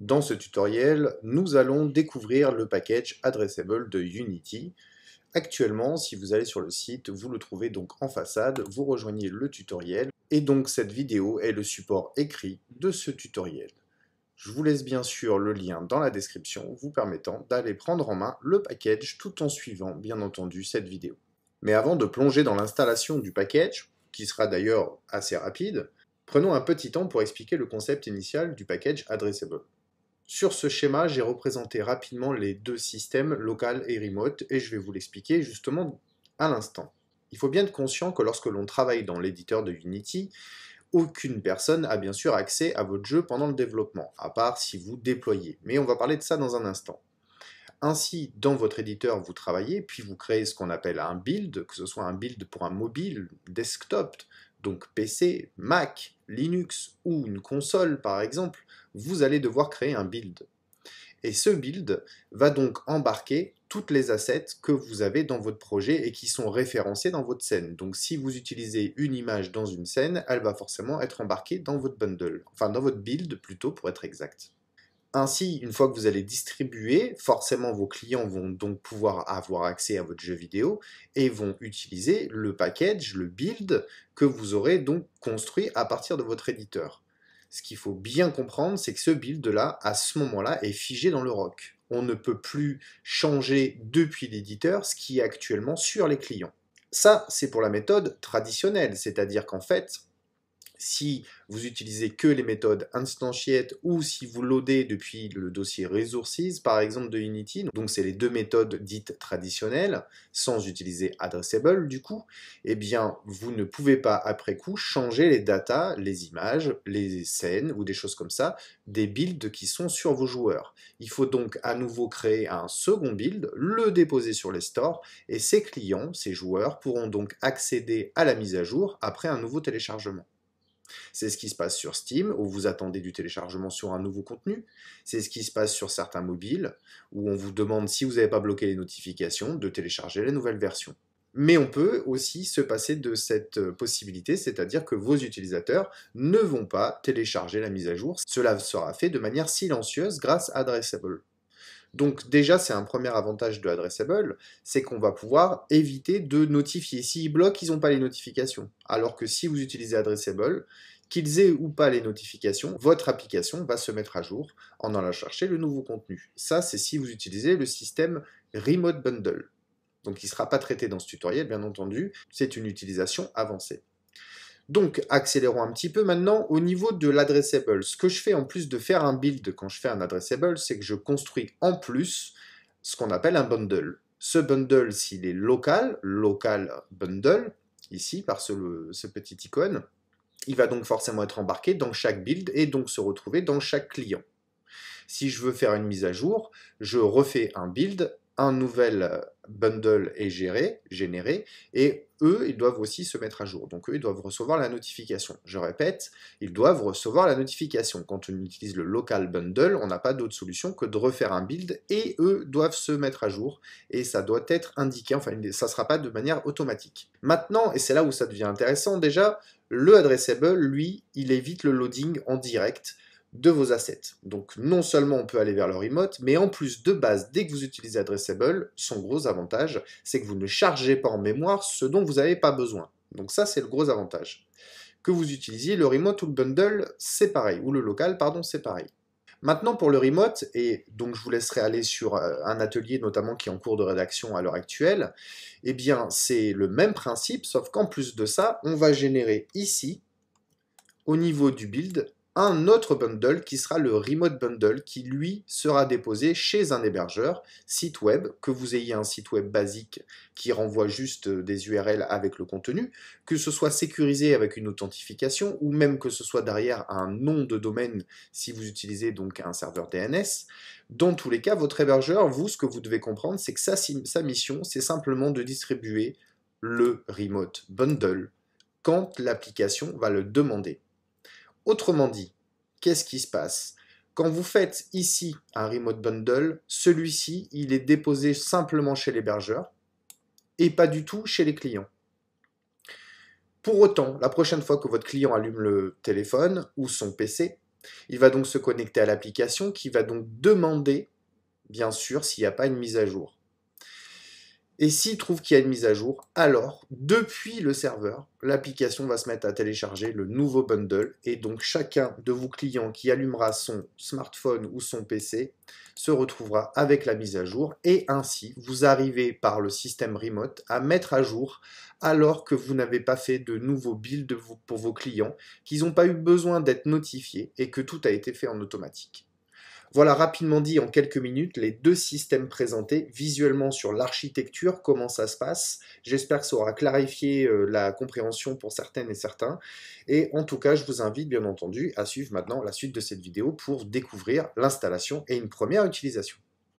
Dans ce tutoriel, nous allons découvrir le package addressable de Unity. Actuellement, si vous allez sur le site, vous le trouvez donc en façade, vous rejoignez le tutoriel, et donc cette vidéo est le support écrit de ce tutoriel. Je vous laisse bien sûr le lien dans la description vous permettant d'aller prendre en main le package tout en suivant bien entendu cette vidéo. Mais avant de plonger dans l'installation du package, qui sera d'ailleurs assez rapide, prenons un petit temps pour expliquer le concept initial du package addressable. Sur ce schéma, j'ai représenté rapidement les deux systèmes, local et remote, et je vais vous l'expliquer justement à l'instant. Il faut bien être conscient que lorsque l'on travaille dans l'éditeur de Unity, aucune personne a bien sûr accès à votre jeu pendant le développement, à part si vous déployez. Mais on va parler de ça dans un instant. Ainsi, dans votre éditeur, vous travaillez, puis vous créez ce qu'on appelle un build, que ce soit un build pour un mobile, desktop, donc PC, Mac, Linux ou une console par exemple, vous allez devoir créer un build. Et ce build va donc embarquer toutes les assets que vous avez dans votre projet et qui sont référencés dans votre scène. Donc si vous utilisez une image dans une scène, elle va forcément être embarquée dans votre bundle, enfin dans votre build plutôt pour être exact. Ainsi, une fois que vous allez distribuer, forcément vos clients vont donc pouvoir avoir accès à votre jeu vidéo et vont utiliser le package, le build que vous aurez donc construit à partir de votre éditeur. Ce qu'il faut bien comprendre, c'est que ce build-là, à ce moment-là, est figé dans le rock. On ne peut plus changer depuis l'éditeur ce qui est actuellement sur les clients. Ça, c'est pour la méthode traditionnelle, c'est-à-dire qu'en fait, si vous utilisez que les méthodes instantiate ou si vous loadez depuis le dossier resources par exemple de Unity, donc c'est les deux méthodes dites traditionnelles, sans utiliser addressable du coup, eh bien vous ne pouvez pas après coup changer les datas, les images, les scènes ou des choses comme ça, des builds qui sont sur vos joueurs. Il faut donc à nouveau créer un second build, le déposer sur les stores et ces clients, ces joueurs pourront donc accéder à la mise à jour après un nouveau téléchargement. C'est ce qui se passe sur Steam, où vous attendez du téléchargement sur un nouveau contenu. C'est ce qui se passe sur certains mobiles, où on vous demande, si vous n'avez pas bloqué les notifications, de télécharger la nouvelle version. Mais on peut aussi se passer de cette possibilité, c'est-à-dire que vos utilisateurs ne vont pas télécharger la mise à jour. Cela sera fait de manière silencieuse grâce à Addressable. Donc déjà, c'est un premier avantage de Addressable, c'est qu'on va pouvoir éviter de notifier. S'ils bloquent, ils n'ont pas les notifications. Alors que si vous utilisez Addressable, qu'ils aient ou pas les notifications, votre application va se mettre à jour en allant chercher le nouveau contenu. Ça, c'est si vous utilisez le système Remote Bundle. Donc il ne sera pas traité dans ce tutoriel, bien entendu, c'est une utilisation avancée. Donc, accélérons un petit peu maintenant au niveau de l'addressable. Ce que je fais en plus de faire un build quand je fais un addressable, c'est que je construis en plus ce qu'on appelle un bundle. Ce bundle, s'il est local, local bundle, ici par ce, ce petit icône, il va donc forcément être embarqué dans chaque build et donc se retrouver dans chaque client. Si je veux faire une mise à jour, je refais un build un nouvel euh, bundle est géré, généré, et eux, ils doivent aussi se mettre à jour. Donc eux, ils doivent recevoir la notification. Je répète, ils doivent recevoir la notification. Quand on utilise le local bundle, on n'a pas d'autre solution que de refaire un build, et eux doivent se mettre à jour, et ça doit être indiqué, enfin ça ne sera pas de manière automatique. Maintenant, et c'est là où ça devient intéressant déjà, le addressable, lui, il évite le loading en direct de vos assets. Donc non seulement on peut aller vers le remote, mais en plus de base, dès que vous utilisez Addressable, son gros avantage, c'est que vous ne chargez pas en mémoire ce dont vous n'avez pas besoin. Donc ça, c'est le gros avantage. Que vous utilisiez le remote ou le bundle, c'est pareil, ou le local, pardon, c'est pareil. Maintenant pour le remote, et donc je vous laisserai aller sur euh, un atelier notamment qui est en cours de rédaction à l'heure actuelle, eh bien c'est le même principe, sauf qu'en plus de ça, on va générer ici, au niveau du build, un autre bundle qui sera le Remote Bundle qui lui sera déposé chez un hébergeur site web, que vous ayez un site web basique qui renvoie juste euh, des URL avec le contenu, que ce soit sécurisé avec une authentification ou même que ce soit derrière un nom de domaine si vous utilisez donc un serveur DNS. Dans tous les cas, votre hébergeur, vous, ce que vous devez comprendre, c'est que sa mission, c'est simplement de distribuer le Remote Bundle quand l'application va le demander. Autrement dit, qu'est-ce qui se passe Quand vous faites ici un remote bundle, celui-ci, il est déposé simplement chez l'hébergeur et pas du tout chez les clients. Pour autant, la prochaine fois que votre client allume le téléphone ou son PC, il va donc se connecter à l'application qui va donc demander, bien sûr, s'il n'y a pas une mise à jour. Et s'il trouve qu'il y a une mise à jour, alors, depuis le serveur, l'application va se mettre à télécharger le nouveau bundle. Et donc, chacun de vos clients qui allumera son smartphone ou son PC se retrouvera avec la mise à jour. Et ainsi, vous arrivez par le système remote à mettre à jour alors que vous n'avez pas fait de nouveaux build pour vos clients, qu'ils n'ont pas eu besoin d'être notifiés et que tout a été fait en automatique. Voilà rapidement dit en quelques minutes les deux systèmes présentés visuellement sur l'architecture, comment ça se passe. J'espère que ça aura clarifié euh, la compréhension pour certaines et certains. Et en tout cas, je vous invite bien entendu à suivre maintenant la suite de cette vidéo pour découvrir l'installation et une première utilisation.